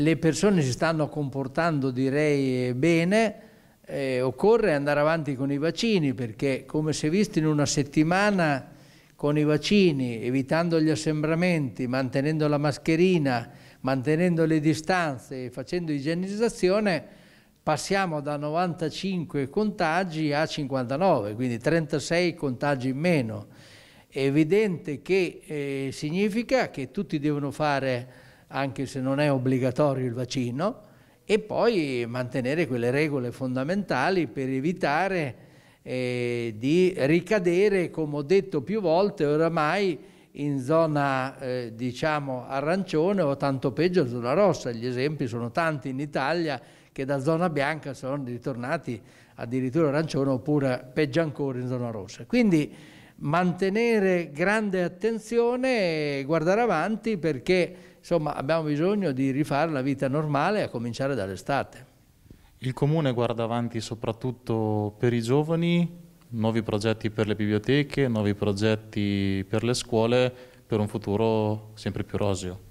le persone si stanno comportando direi bene, eh, occorre andare avanti con i vaccini perché come si è visto in una settimana con i vaccini, evitando gli assembramenti, mantenendo la mascherina, mantenendo le distanze e facendo igienizzazione, passiamo da 95 contagi a 59, quindi 36 contagi in meno. È evidente che eh, significa che tutti devono fare anche se non è obbligatorio il vaccino, e poi mantenere quelle regole fondamentali per evitare eh, di ricadere, come ho detto più volte, oramai in zona eh, diciamo arancione o tanto peggio zona rossa. Gli esempi sono tanti in Italia che da zona bianca sono ritornati addirittura arancione oppure peggio ancora in zona rossa. Quindi mantenere grande attenzione e guardare avanti perché insomma, abbiamo bisogno di rifare la vita normale a cominciare dall'estate. Il comune guarda avanti soprattutto per i giovani, nuovi progetti per le biblioteche, nuovi progetti per le scuole, per un futuro sempre più roseo.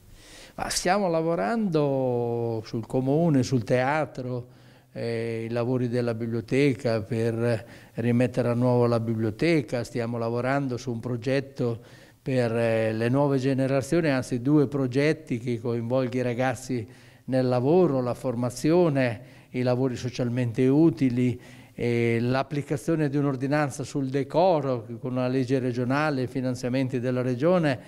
Ma stiamo lavorando sul comune, sul teatro, eh, i lavori della biblioteca, per rimettere a nuovo la biblioteca, stiamo lavorando su un progetto per eh, le nuove generazioni, anzi due progetti che coinvolgono i ragazzi nel lavoro, la formazione, i lavori socialmente utili, l'applicazione di un'ordinanza sul decoro con una legge regionale, i finanziamenti della regione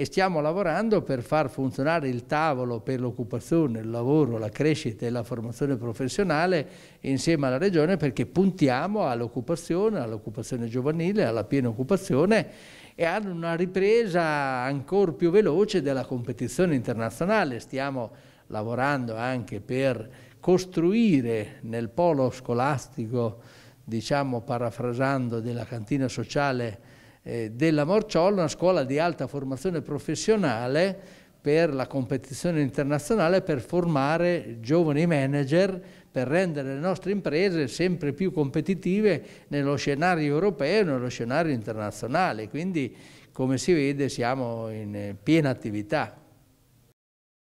e stiamo lavorando per far funzionare il tavolo per l'occupazione, il lavoro, la crescita e la formazione professionale insieme alla Regione perché puntiamo all'occupazione, all'occupazione giovanile, alla piena occupazione e hanno una ripresa ancora più veloce della competizione internazionale. Stiamo lavorando anche per costruire nel polo scolastico, diciamo parafrasando, della cantina sociale eh, della Morciolo, una scuola di alta formazione professionale per la competizione internazionale, per formare giovani manager, per rendere le nostre imprese sempre più competitive nello scenario europeo e nello scenario internazionale. Quindi, come si vede, siamo in eh, piena attività.